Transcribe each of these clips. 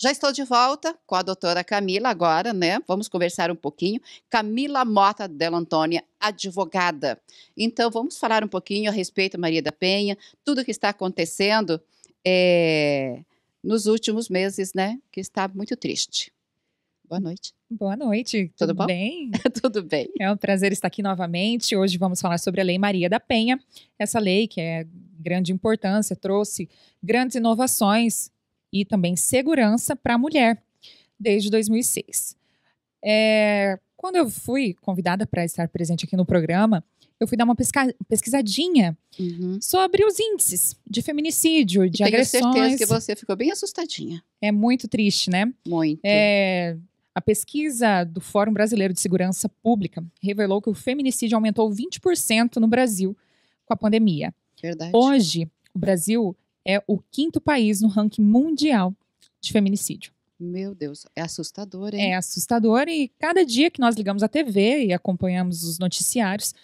Já estou de volta com a doutora Camila agora, né? Vamos conversar um pouquinho. Camila Mota Del Antônia, advogada. Então, vamos falar um pouquinho a respeito da Maria da Penha, tudo que está acontecendo é, nos últimos meses, né? Que está muito triste. Boa noite. Boa noite. Tudo, Tudo bem? Tudo bem. É um prazer estar aqui novamente. Hoje vamos falar sobre a Lei Maria da Penha. Essa lei que é grande importância, trouxe grandes inovações e também segurança para a mulher desde 2006. É, quando eu fui convidada para estar presente aqui no programa, eu fui dar uma pesquisadinha uhum. sobre os índices de feminicídio, de e agressões. Tenho certeza que você ficou bem assustadinha. É muito triste, né? Muito. É, a pesquisa do Fórum Brasileiro de Segurança Pública revelou que o feminicídio aumentou 20% no Brasil com a pandemia. Verdade. Hoje, o Brasil é o quinto país no ranking mundial de feminicídio. Meu Deus, é assustador, hein? É assustador e cada dia que nós ligamos a TV e acompanhamos os noticiários,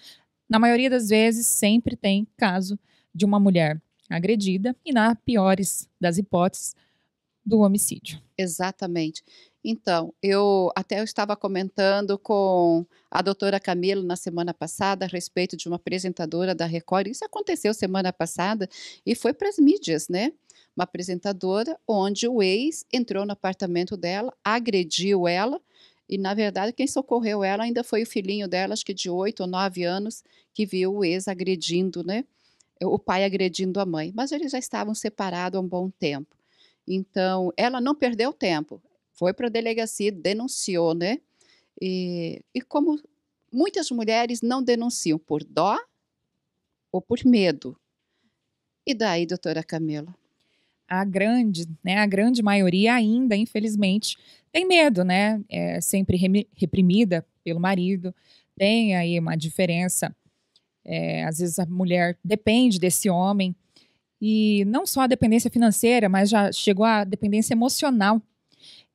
na maioria das vezes sempre tem caso de uma mulher agredida e na piores das hipóteses do homicídio. Exatamente. Então, eu até eu estava comentando com a doutora Camilo na semana passada a respeito de uma apresentadora da Record. Isso aconteceu semana passada e foi para as mídias, né? Uma apresentadora onde o ex entrou no apartamento dela, agrediu ela. E, na verdade, quem socorreu ela ainda foi o filhinho dela, acho que de oito ou nove anos, que viu o ex agredindo, né? O pai agredindo a mãe. Mas eles já estavam separados há um bom tempo. Então, ela não perdeu tempo foi para a delegacia, denunciou, né? E, e como muitas mulheres não denunciam por dó ou por medo. E daí, doutora Camila? a grande, né, a grande maioria ainda, infelizmente, tem medo, né? É sempre reprimida pelo marido. Tem aí uma diferença. É, às vezes a mulher depende desse homem e não só a dependência financeira, mas já chegou a dependência emocional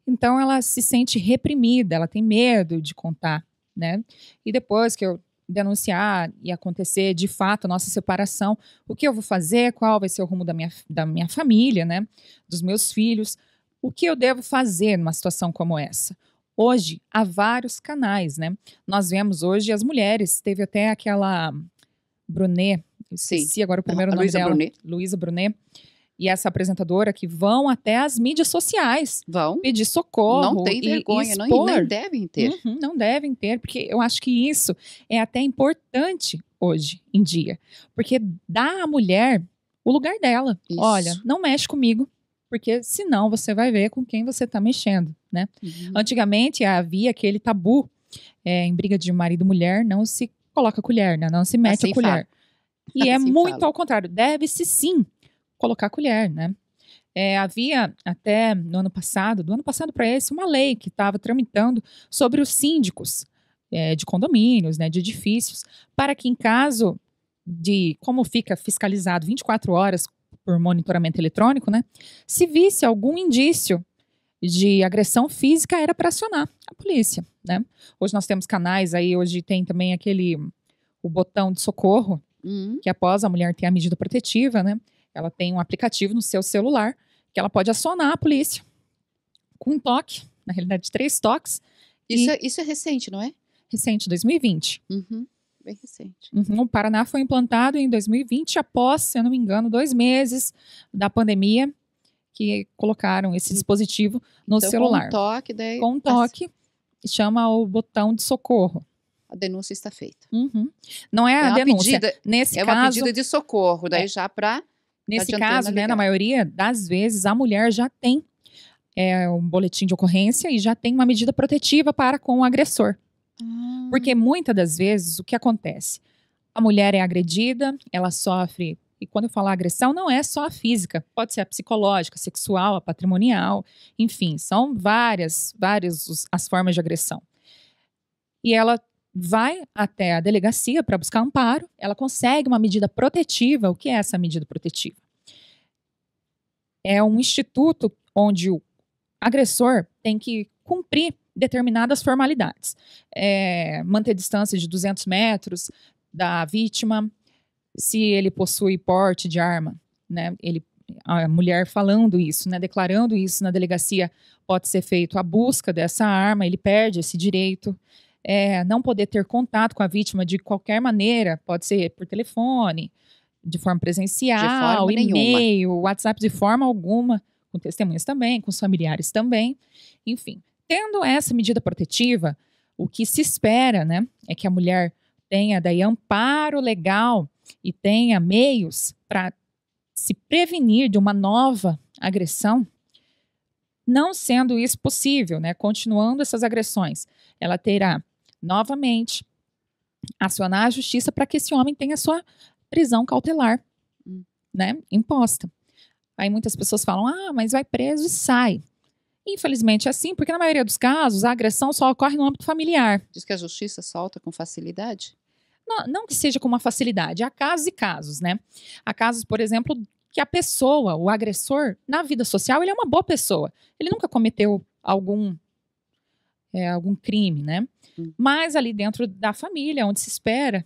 então ela se sente reprimida, ela tem medo de contar, né? E depois que eu denunciar e acontecer de fato a nossa separação, o que eu vou fazer, qual vai ser o rumo da minha, da minha família, né? Dos meus filhos, o que eu devo fazer numa situação como essa? Hoje há vários canais, né? Nós vemos hoje as mulheres, teve até aquela Brunet, eu esqueci Sim. agora o primeiro a nome dela, Brunet. Luísa Brunet, e essa apresentadora que vão até as mídias sociais. Vão. Pedir socorro. Não tem vergonha, e, e não, nem devem ter. Uhum, não devem ter, porque eu acho que isso é até importante hoje em dia. Porque dá à mulher o lugar dela. Isso. Olha, não mexe comigo, porque senão você vai ver com quem você está mexendo, né? Uhum. Antigamente havia aquele tabu é, em briga de marido e mulher, não se coloca colher, né? Não se mete assim a colher. Fala. E é assim muito fala. ao contrário, deve-se sim colocar a colher, né? É, havia até no ano passado, do ano passado para esse, uma lei que estava tramitando sobre os síndicos é, de condomínios, né, de edifícios, para que em caso de como fica fiscalizado 24 horas por monitoramento eletrônico, né, se visse algum indício de agressão física, era para acionar a polícia, né? Hoje nós temos canais aí, hoje tem também aquele o botão de socorro, hum. que após a mulher ter a medida protetiva, né? Ela tem um aplicativo no seu celular que ela pode acionar a polícia com um toque, na realidade, três toques. Isso, e... É, isso é recente, não é? Recente, 2020. Uhum, bem recente. Uhum, o Paraná foi implantado em 2020, após, se eu não me engano, dois meses da pandemia, que colocaram esse hum. dispositivo no então, celular. Com um toque, daí... Com um toque, chama o botão de socorro a denúncia está feita. Uhum. Não é, é a denúncia. Pedida, Nesse é caso, uma pedida de socorro, daí é, já para Nesse caso, né, né na maioria das vezes, a mulher já tem é, um boletim de ocorrência e já tem uma medida protetiva para com o agressor. Ah. Porque muitas das vezes o que acontece? A mulher é agredida, ela sofre. E quando eu falar agressão, não é só a física, pode ser a psicológica, a sexual, a patrimonial, enfim, são várias, várias as formas de agressão. E ela vai até a delegacia para buscar amparo, ela consegue uma medida protetiva. O que é essa medida protetiva? É um instituto onde o agressor tem que cumprir determinadas formalidades. É, manter distância de 200 metros da vítima, se ele possui porte de arma, né? Ele, a mulher falando isso, né? Declarando isso na delegacia, pode ser feito a busca dessa arma, ele perde esse direito é, não poder ter contato com a vítima de qualquer maneira, pode ser por telefone, de forma presencial, de forma e-mail, WhatsApp, de forma alguma, com testemunhas também, com os familiares também, enfim. Tendo essa medida protetiva, o que se espera, né, é que a mulher tenha daí amparo legal e tenha meios para se prevenir de uma nova agressão, não sendo isso possível, né, continuando essas agressões, ela terá novamente, acionar a justiça para que esse homem tenha sua prisão cautelar, hum. né, imposta. Aí muitas pessoas falam, ah, mas vai preso e sai. Infelizmente é assim, porque na maioria dos casos a agressão só ocorre no âmbito familiar. Diz que a justiça solta com facilidade? Não, não que seja com uma facilidade, há casos e casos, né? Há casos, por exemplo, que a pessoa, o agressor, na vida social, ele é uma boa pessoa. Ele nunca cometeu algum é, algum crime, né? Hum. Mas ali dentro da família, onde se espera,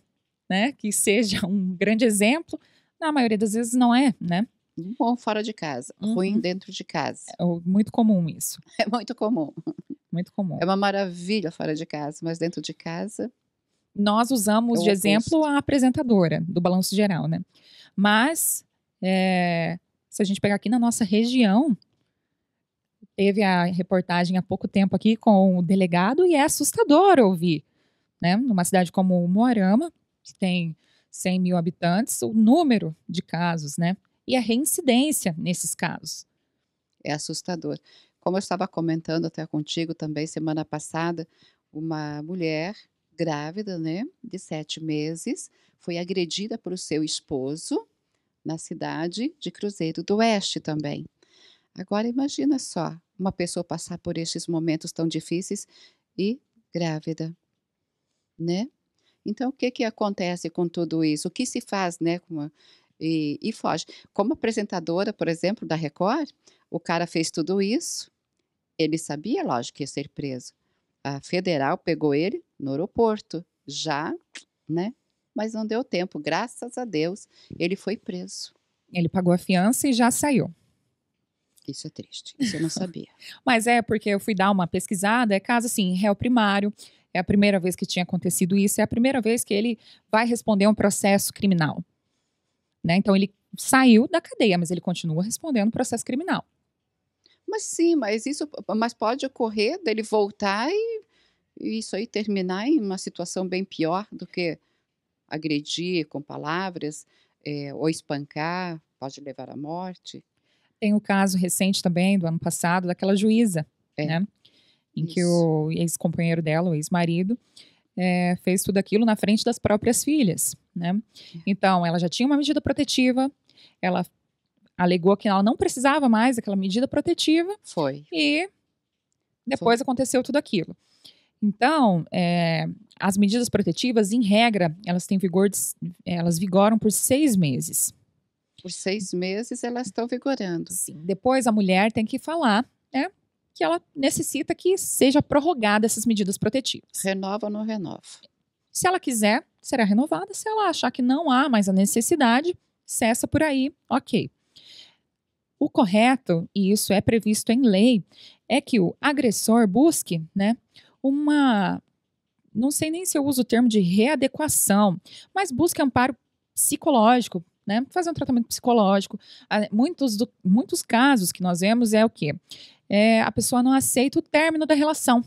né, que seja um grande exemplo, na maioria das vezes não é, né? Bom fora de casa, uhum. ruim dentro de casa. É muito comum isso. É muito comum. Muito comum. É uma maravilha fora de casa, mas dentro de casa. Nós usamos é de exemplo a apresentadora do Balanço Geral, né? Mas, é, se a gente pegar aqui na nossa região, teve a reportagem há pouco tempo aqui com o delegado e é assustador ouvir, né? Numa cidade como Moarama, que tem 100 mil habitantes, o número de casos, né? E a reincidência nesses casos. É assustador. Como eu estava comentando até contigo também semana passada, uma mulher grávida, né, de sete meses, foi agredida por seu esposo na cidade de Cruzeiro do Oeste também. Agora imagina só, uma pessoa passar por estes momentos tão difíceis e grávida, né? Então, o que, que acontece com tudo isso? O que se faz, né? Uma, e, e, foge. Como apresentadora, por exemplo, da Record, o cara fez tudo isso. Ele sabia, lógico, que ia ser preso. A federal pegou ele no aeroporto, já, né? Mas não deu tempo. Graças a Deus, ele foi preso. Ele pagou a fiança e já saiu. Isso é triste, isso eu não sabia. Mas é porque eu fui dar uma pesquisada, é caso assim, réu primário, é a primeira vez que tinha acontecido isso, é a primeira vez que ele vai responder um processo criminal. Né? Então ele saiu da cadeia, mas ele continua respondendo processo criminal. Mas sim, mas isso, mas pode ocorrer dele voltar e, e isso aí terminar em uma situação bem pior do que agredir com palavras é, ou espancar, pode levar à morte. Tem o caso recente também, do ano passado, daquela juíza, é. né? Em Isso. que o ex-companheiro dela, o ex-marido, é, fez tudo aquilo na frente das próprias filhas, né? É. Então, ela já tinha uma medida protetiva, ela alegou que ela não precisava mais daquela medida protetiva. Foi. E depois Foi. aconteceu tudo aquilo. Então, é, as medidas protetivas, em regra, elas têm vigor, de, elas vigoram por seis meses por seis meses, elas estão vigorando. Sim. Depois a mulher tem que falar, né? Que ela necessita que seja prorrogada essas medidas protetivas. Renova ou não renova? Se ela quiser, será renovada. Se ela achar que não há mais a necessidade, cessa por aí, ok. O correto, e isso é previsto em lei, é que o agressor busque né, uma. Não sei nem se eu uso o termo de readequação, mas busque amparo psicológico né? Fazer um tratamento psicológico. Ah, muitos, do, muitos casos que nós vemos é o quê? É, a pessoa não aceita o término da relação,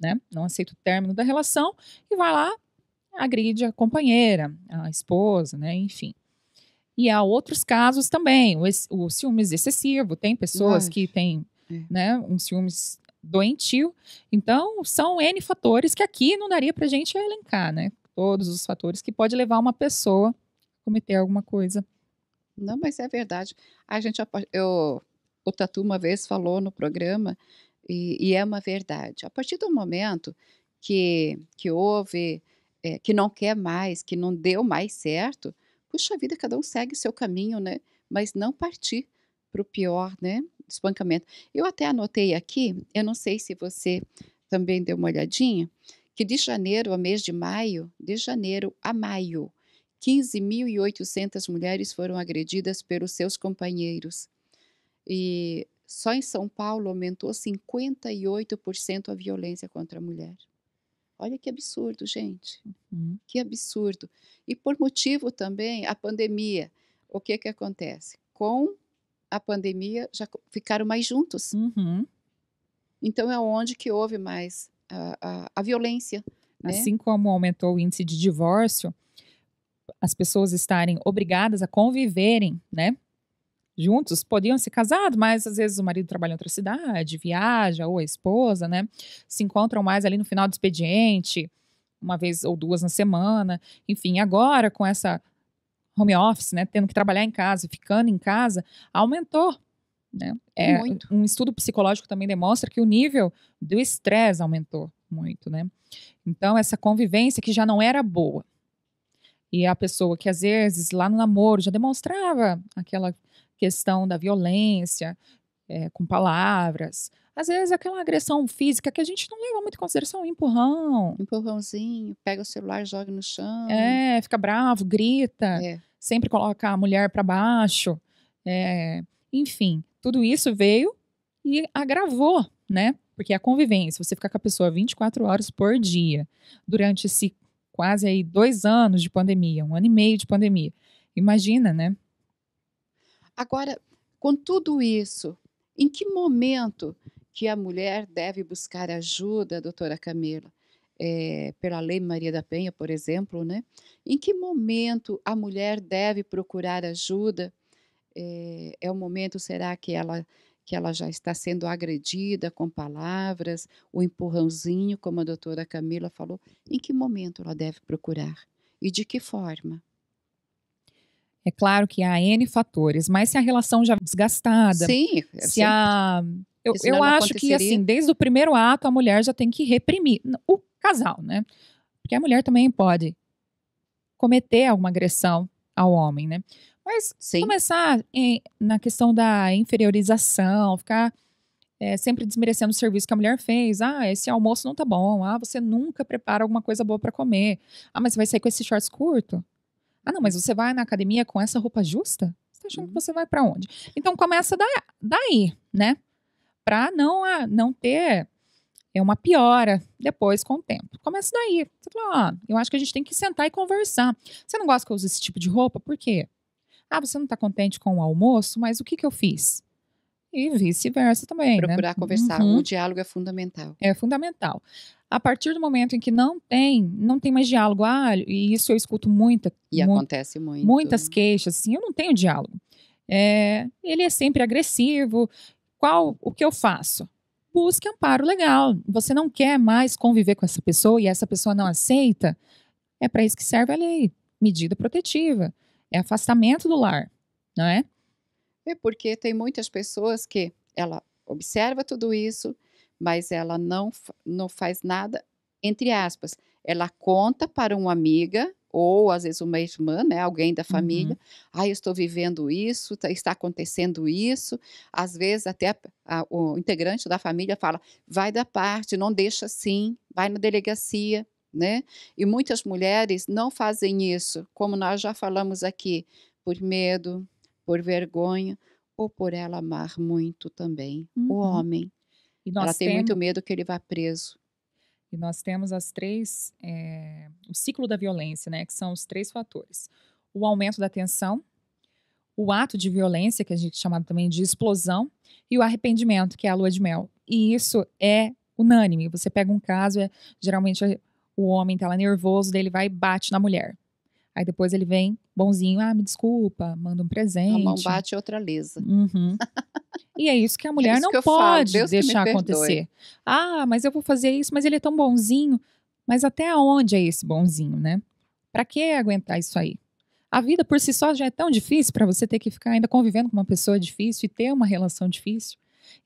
né? Não aceita o término da relação e vai lá, agride a companheira, a esposa, né? Enfim. E há outros casos também, o, o ciúmes excessivo, tem pessoas que têm é. né, um ciúmes doentio. Então, são N fatores que aqui não daria para gente elencar, né? Todos os fatores que pode levar uma pessoa cometer alguma coisa. Não, mas é verdade. A gente, eu, o Tatu uma vez falou no programa, e, e é uma verdade. A partir do momento que, que houve, é, que não quer mais, que não deu mais certo, puxa vida, cada um segue o seu caminho, né? Mas não partir para o pior, né? Espancamento. Eu até anotei aqui, eu não sei se você também deu uma olhadinha, que de janeiro a mês de maio, de janeiro a maio, 15.800 mulheres foram agredidas pelos seus companheiros. E só em São Paulo aumentou 58% a violência contra a mulher. Olha que absurdo, gente. Uhum. Que absurdo. E por motivo também a pandemia. O que que acontece? Com a pandemia já ficaram mais juntos. Uhum. Então é onde que houve mais a, a, a violência. Né? Assim né? como aumentou o índice de divórcio, as pessoas estarem obrigadas a conviverem, né? Juntos, podiam ser casados, mas às vezes o marido trabalha em outra cidade, viaja, ou a esposa, né? Se encontram mais ali no final do expediente, uma vez ou duas na semana. Enfim, agora com essa home office, né? Tendo que trabalhar em casa, ficando em casa, aumentou né? É, muito. Um estudo psicológico também demonstra que o nível do estresse aumentou muito, né? Então, essa convivência que já não era boa, e a pessoa que às vezes lá no namoro já demonstrava aquela questão da violência é, com palavras, às vezes aquela agressão física que a gente não leva muito em consideração, um empurrão. Empurrãozinho, pega o celular, joga no chão. É, fica bravo, grita, é. sempre coloca a mulher para baixo. É, enfim, tudo isso veio e agravou, né? Porque a convivência, você fica com a pessoa 24 horas por dia, durante esse quase aí dois anos de pandemia, um ano e meio de pandemia. Imagina, né? Agora, com tudo isso, em que momento que a mulher deve buscar ajuda, doutora Camila? É, pela Lei Maria da Penha, por exemplo, né? Em que momento a mulher deve procurar ajuda? É, é o momento, será que ela que ela já está sendo agredida com palavras, o empurrãozinho, como a doutora Camila falou, em que momento ela deve procurar e de que forma? É claro que há N fatores, mas se a relação já é desgastada, Sim, é se a eu, eu acho que assim, desde o primeiro ato a mulher já tem que reprimir o casal, né? Porque a mulher também pode cometer alguma agressão ao homem, né? Mas Sim. começar em, na questão da inferiorização, ficar é, sempre desmerecendo o serviço que a mulher fez. Ah, esse almoço não tá bom. Ah, você nunca prepara alguma coisa boa para comer. Ah, mas você vai sair com esse shorts curto? Ah, não, mas você vai na academia com essa roupa justa? Você tá achando uhum. que você vai para onde? Então começa da, daí, né? Pra não, a, ah, não ter é uma piora depois com o tempo. Começa daí. Você fala, ó, ah, eu acho que a gente tem que sentar e conversar. Você não gosta que eu use esse tipo de roupa? Por quê? Ah, você não está contente com o almoço, mas o que, que eu fiz? E vice-versa também. Né? Procurar né? conversar. Uhum. O diálogo é fundamental. É fundamental. A partir do momento em que não tem, não tem mais diálogo, ah, e isso eu escuto muita. E mu acontece muito. Muitas né? queixas, assim, eu não tenho diálogo. É, ele é sempre agressivo. Qual o que eu faço? Busque amparo legal. Você não quer mais conviver com essa pessoa e essa pessoa não aceita? É para isso que serve a lei, medida protetiva é afastamento do lar, não é? É porque tem muitas pessoas que ela observa tudo isso, mas ela não, não faz nada, entre aspas. Ela conta para uma amiga ou às vezes uma irmã, né, alguém da família, uhum. ah, eu estou vivendo isso, tá, está acontecendo isso. Às vezes até a, a, o integrante da família fala, vai da parte, não deixa assim, vai na delegacia, né? E muitas mulheres não fazem isso, como nós já falamos aqui, por medo, por vergonha ou por ela amar muito também uhum. o homem. ela tem muito medo que ele vá preso. E nós temos as três, é... o ciclo da violência, né? Que são os três fatores: o aumento da tensão, o ato de violência, que a gente chama também de explosão, e o arrependimento, que é a lua de mel. E isso é unânime. Você pega um caso, é, geralmente o homem tá lá nervoso, daí ele vai e bate na mulher. Aí depois ele vem, bonzinho, ah, me desculpa, manda um presente. Uma mão bate e outra lesa. Uhum. e é isso que a é mulher é não pode deixar acontecer. Ah, mas eu vou fazer isso, mas ele é tão bonzinho. Mas até onde é esse bonzinho, né? Para que aguentar isso aí? A vida por si só já é tão difícil para você ter que ficar ainda convivendo com uma pessoa difícil e ter uma relação difícil.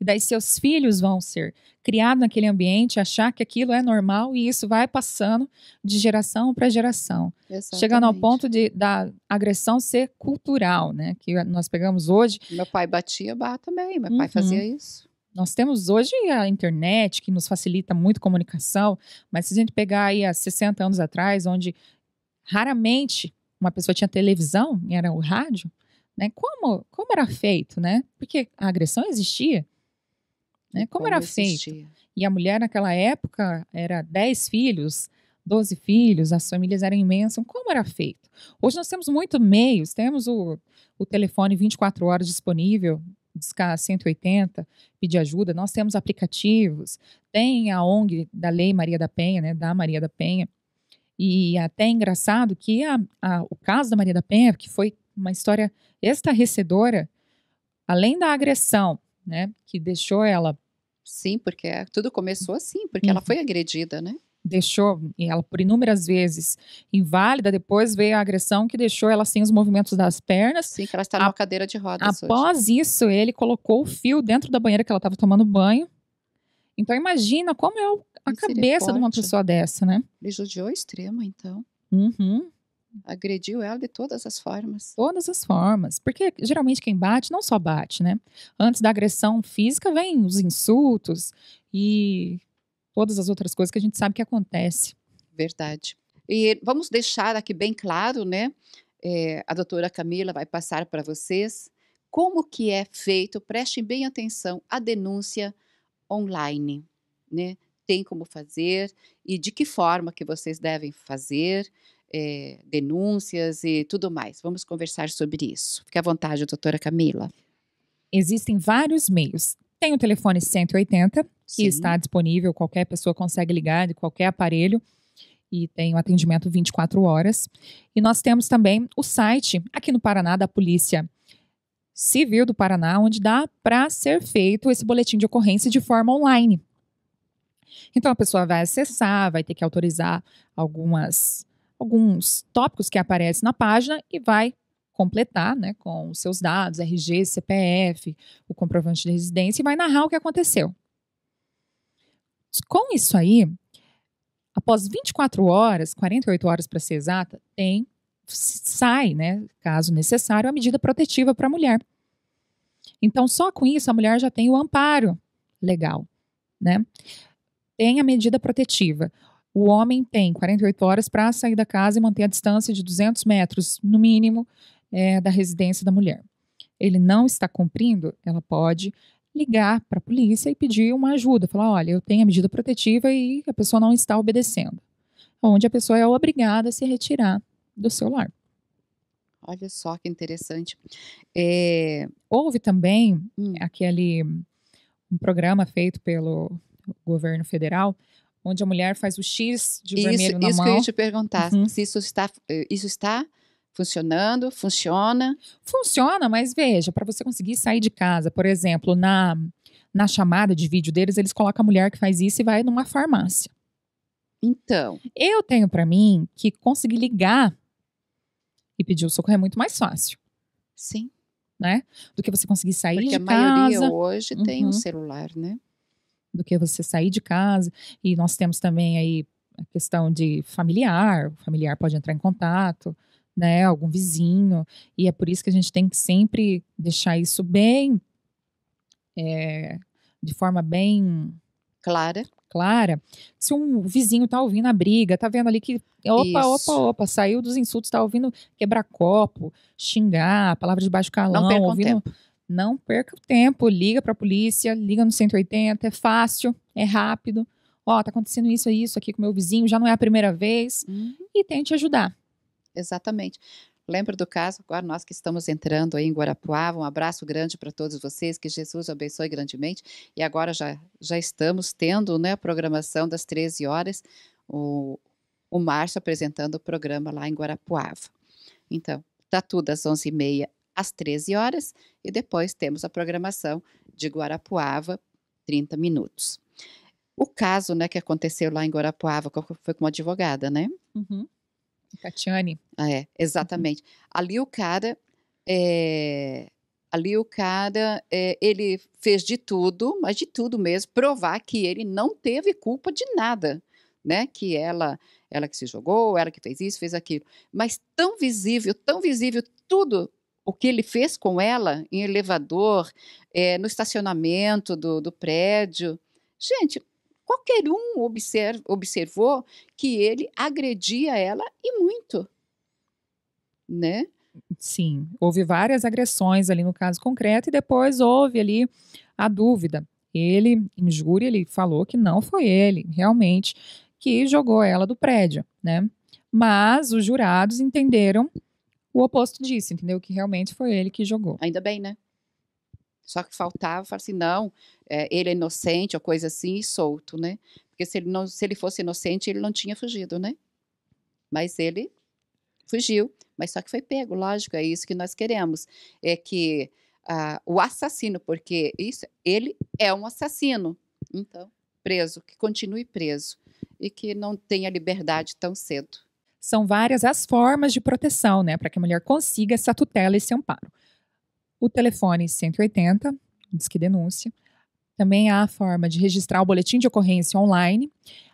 E daí seus filhos vão ser criados naquele ambiente, achar que aquilo é normal e isso vai passando de geração para geração. Exatamente. Chegando ao ponto de, da agressão ser cultural, né? Que nós pegamos hoje. Meu pai batia, bah também. Meu uhum. pai fazia isso. Nós temos hoje a internet, que nos facilita muito comunicação, mas se a gente pegar aí há 60 anos atrás, onde raramente uma pessoa tinha televisão, era o rádio, né? Como, como era feito, né? Porque a agressão existia. Né? Como, como era existia. feito? E a mulher naquela época era 10 filhos, 12 filhos, as famílias eram imensas. Então, como era feito? Hoje nós temos muito meios, temos o, o telefone 24 horas disponível, discar 180, pedir ajuda. Nós temos aplicativos, tem a ONG da Lei Maria da Penha, né, da Maria da Penha. E até é engraçado que a, a, o caso da Maria da Penha, que foi uma história estarrecedora, além da agressão, né, que deixou ela. Sim, porque é, tudo começou assim, porque uhum. ela foi agredida, né? Deixou ela por inúmeras vezes inválida, depois veio a agressão que deixou ela sem os movimentos das pernas. Sim, que ela está a, cadeira de rodas. Após hoje. isso, ele colocou o fio dentro da banheira que ela estava tomando banho. Então imagina como é a cabeça de uma pessoa dessa, né? Ele judiou extremo, então. Uhum agrediu ela de todas as formas. Todas as formas. Porque geralmente quem bate não só bate, né? Antes da agressão física vem os insultos e todas as outras coisas que a gente sabe que acontece. Verdade. E vamos deixar aqui bem claro, né? É, a doutora Camila vai passar para vocês como que é feito, prestem bem atenção, a denúncia online, né? Tem como fazer e de que forma que vocês devem fazer é, denúncias e tudo mais. Vamos conversar sobre isso. Fique à vontade, doutora Camila. Existem vários meios. Tem o telefone 180, que está disponível, qualquer pessoa consegue ligar de qualquer aparelho e tem o um atendimento 24 horas. E nós temos também o site aqui no Paraná da Polícia Civil do Paraná, onde dá para ser feito esse boletim de ocorrência de forma online. Então a pessoa vai acessar, vai ter que autorizar algumas alguns tópicos que aparecem na página e vai completar né, com os seus dados, RG, CPF, o comprovante de residência e vai narrar o que aconteceu. Com isso aí, após 24 horas, 48 horas para ser exata, tem sai, né, caso necessário, a medida protetiva para a mulher. Então, só com isso a mulher já tem o amparo legal, né? Tem a medida protetiva o homem tem 48 horas para sair da casa e manter a distância de 200 metros, no mínimo, é, da residência da mulher. Ele não está cumprindo, ela pode ligar para a polícia e pedir uma ajuda, falar: olha, eu tenho a medida protetiva e a pessoa não está obedecendo. Onde a pessoa é obrigada a se retirar do seu lar. Olha só que interessante. É... Houve também hum. aquele hum, um programa feito pelo governo federal onde a mulher faz o X de isso, vermelho na isso mão. Isso que eu ia te perguntar, uhum. se isso está, eh, isso está funcionando, funciona? Funciona, mas veja, para você conseguir sair de casa, por exemplo, na, na chamada de vídeo deles, eles colocam a mulher que faz isso e vai numa farmácia. Então. Eu tenho para mim que conseguir ligar e pedir o socorro é muito mais fácil. Sim. Né? Do que você conseguir sair Porque de casa. Porque a maioria hoje uhum. tem um uhum. celular, né? do que você sair de casa. E nós temos também aí a questão de familiar, o familiar pode entrar em contato, né, algum vizinho, e é por isso que a gente tem que sempre deixar isso bem, é, de forma bem clara. Clara, se um vizinho tá ouvindo a briga, tá vendo ali que opa, isso. opa, opa, saiu dos insultos, tá ouvindo quebrar copo, xingar, palavra de baixo calão, Não ouvindo, tempo não perca o tempo, liga para a polícia, liga no 180, é fácil, é rápido. Ó, tá acontecendo isso e é isso aqui com meu vizinho, já não é a primeira vez. Uhum. E tente ajudar. Exatamente. Lembro do caso, agora nós que estamos entrando aí em Guarapuava, um abraço grande para todos vocês, que Jesus abençoe grandemente. E agora já, já estamos tendo né, a programação das 13 horas, o, o Márcio apresentando o programa lá em Guarapuava. Então, tá tudo às 11h30 às 13 horas e depois temos a programação de Guarapuava, 30 minutos. O caso, né, que aconteceu lá em Guarapuava, foi com uma advogada, né? Uhum. Catiane. Ah, é, exatamente. Uhum. Ali o cara, é, ali o cara, é, ele fez de tudo, mas de tudo mesmo, provar que ele não teve culpa de nada, né? Que ela, ela que se jogou, ela que fez isso, fez aquilo. Mas tão visível, tão visível tudo o que ele fez com ela em elevador, é, no estacionamento do, do prédio. Gente, qualquer um observ, observou que ele agredia ela e muito, né? Sim, houve várias agressões ali no caso concreto e depois houve ali a dúvida. Ele, em júri, ele falou que não foi ele, realmente, que jogou ela do prédio, né? Mas os jurados entenderam o oposto disso, entendeu? Que realmente foi ele que jogou. Ainda bem, né? Só que faltava falar assim, não, é, ele é inocente ou coisa assim e solto, né? Porque se ele, não, se ele fosse inocente, ele não tinha fugido, né? Mas ele fugiu, mas só que foi pego, lógico, é isso que nós queremos, é que ah, o assassino, porque isso, ele é um assassino, então preso, que continue preso e que não tenha liberdade tão cedo são várias as formas de proteção, né, para que a mulher consiga essa tutela e esse amparo. O telefone 180, diz que denúncia. Também há a forma de registrar o boletim de ocorrência online.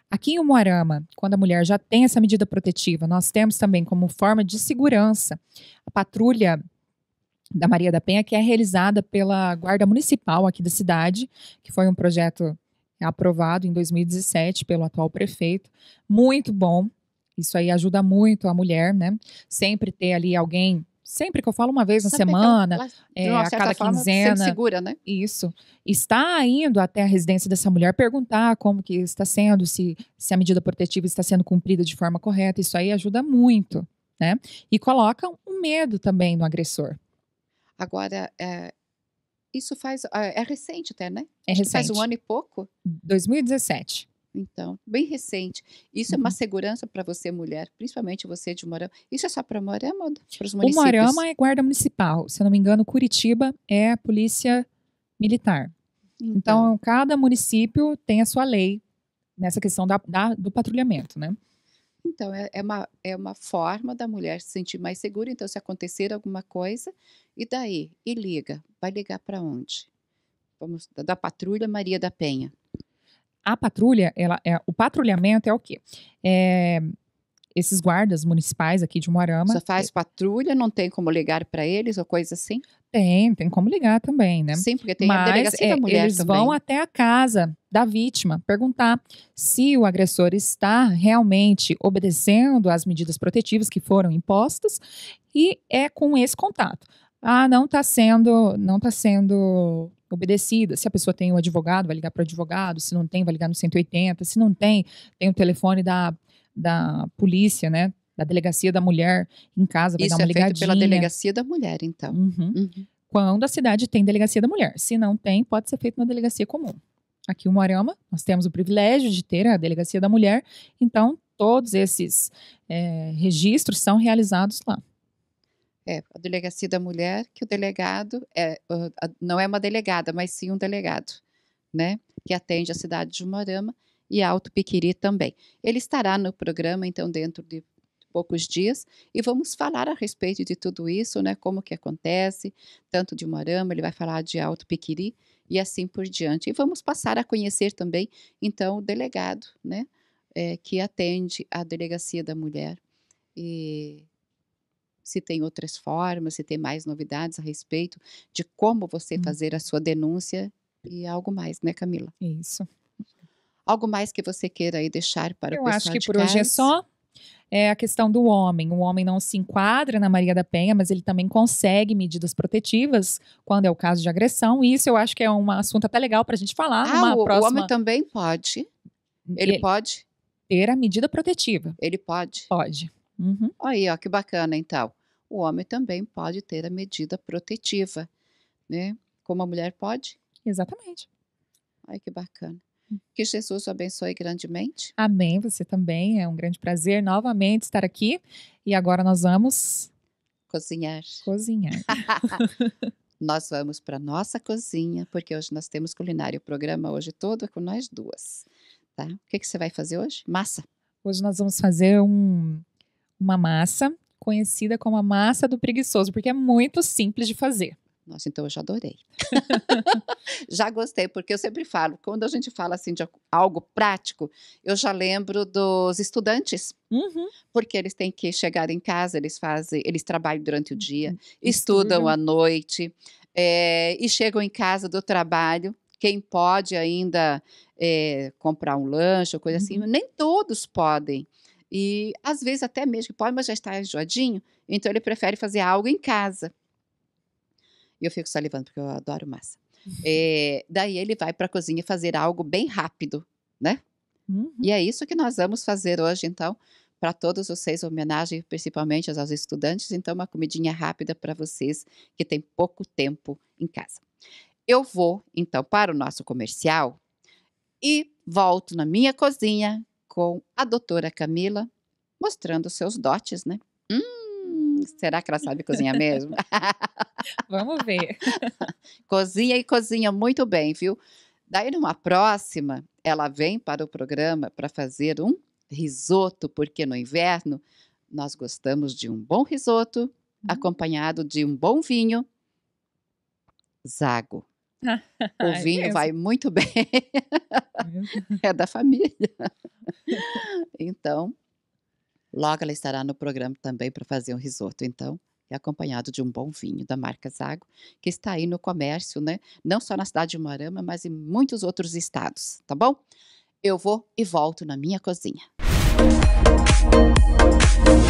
Aqui em Umuarama, quando a mulher já tem essa medida protetiva, nós temos também como forma de segurança a patrulha da Maria da Penha, que é realizada pela Guarda Municipal aqui da cidade, que foi um projeto aprovado em 2017 pelo atual prefeito. Muito bom. Isso aí ajuda muito a mulher, né? Sempre ter ali alguém sempre que eu falo uma vez na semana, é, a cada quinzena. segura, né? Isso. Está indo até a residência dessa mulher perguntar como que está sendo, se, se a medida protetiva está sendo cumprida de forma correta. Isso aí ajuda muito, né? E coloca um medo também no agressor. Agora, é, isso faz. É, é recente até, né? É recente. Faz um ano e pouco? 2017. Então, bem recente. Isso uhum. é uma uhum. segurança para você, mulher, principalmente você de Morama. Isso é só para Morama ou para os municípios? O Morama é guarda municipal. Se eu não me engano, Curitiba é a polícia militar. Então, então cada município tem a sua lei nessa questão da, da do patrulhamento, né? Então, é, é, uma, é uma forma da mulher se sentir mais segura. Então, se acontecer alguma coisa, e daí? E liga. Vai ligar para onde? Vamos, da patrulha Maria da Penha a patrulha, ela, é, o patrulhamento é o quê? É, esses guardas municipais aqui de Moarama. Só faz patrulha, não tem como ligar para eles ou coisa assim? Tem, tem como ligar também, né? Sim, porque tem Mas, a delegacia é, da mulher eles também. vão até a casa da vítima perguntar se o agressor está realmente obedecendo às medidas protetivas que foram impostas e é com esse contato. Ah, não está sendo, não tá sendo obedecida. Se a pessoa tem um advogado, vai ligar para o advogado. Se não tem, vai ligar no 180. Se não tem, tem o telefone da, da polícia, né? Da delegacia da mulher em casa, vai Isso dar uma é ligadinha. Feito pela delegacia da mulher, então. Uhum. Uhum. Quando a cidade tem delegacia da mulher. Se não tem, pode ser feito na delegacia comum. Aqui em Moarama, nós temos o privilégio de ter a delegacia da mulher, então todos esses é, registros são realizados lá. É, a delegacia da mulher, que o delegado é, não é uma delegada, mas sim um delegado, né? Que atende a cidade de Morama e Alto Piquiri também. Ele estará no programa, então, dentro de poucos dias e vamos falar a respeito de tudo isso, né? Como que acontece, tanto de Morama, ele vai falar de Alto Piquiri e assim por diante. E vamos passar a conhecer também, então, o delegado, né? É, que atende a delegacia da mulher e se tem outras formas, se tem mais novidades a respeito de como você hum. fazer a sua denúncia e algo mais, né, Camila? Isso. Algo mais que você queira aí deixar para Eu o pessoal Eu acho que por casa? hoje é só é a questão do homem. O homem não se enquadra na Maria da Penha, mas ele também consegue medidas protetivas quando é o caso de agressão. E isso eu acho que é um assunto até legal para a gente falar. Ah, o, próxima... o, homem também pode. Hum, ele, ele, pode ter a medida protetiva. Ele pode. Pode. Uhum. Aí, ó, que bacana então o homem também pode ter a medida protetiva, né? Como a mulher pode? Exatamente. Ai, que bacana. Hum. Que Jesus o abençoe grandemente. Amém. Você também. É um grande prazer novamente estar aqui. E agora nós vamos cozinhar. Cozinhar. nós vamos para nossa cozinha, porque hoje nós temos culinário. O programa hoje todo é com nós duas. Tá? O que, que você vai fazer hoje? Massa. Hoje nós vamos fazer um, uma massa conhecida como a massa do preguiçoso, porque é muito simples de fazer. Nossa, então eu já adorei. já gostei, porque eu sempre falo, quando a gente fala assim de algo prático, eu já lembro dos estudantes. Uhum. Porque eles têm que chegar em casa, eles fazem, eles trabalham durante o dia, uhum. estudam uhum. à noite é, e chegam em casa do trabalho. Quem pode ainda é, comprar um lanche ou coisa assim, uhum. nem todos podem. E às vezes até mesmo que pode, mas já está enjoadinho, então ele prefere fazer algo em casa. E eu fico salivando porque eu adoro massa. Uhum. É, daí ele vai para a cozinha fazer algo bem rápido, né? Uhum. E é isso que nós vamos fazer hoje, então, para todos vocês, homenagem principalmente aos estudantes. Então, uma comidinha rápida para vocês que têm pouco tempo em casa. Eu vou, então, para o nosso comercial e volto na minha cozinha com a doutora Camila, mostrando seus dotes, né? Hum, será que ela sabe cozinhar mesmo? Vamos ver. cozinha e cozinha muito bem, viu? Daí, numa próxima, ela vem para o programa para fazer um risoto, porque no inverno nós gostamos de um bom risoto hum. acompanhado de um bom vinho. Zago. O é vinho é vai muito bem. É, da família. Então, logo ela estará no programa também para fazer um risoto. Então, e acompanhado de um bom vinho da marca Zago, que está aí no comércio, né? Não só na cidade de Moarama, mas em muitos outros estados, tá bom? Eu vou e volto na minha cozinha. Música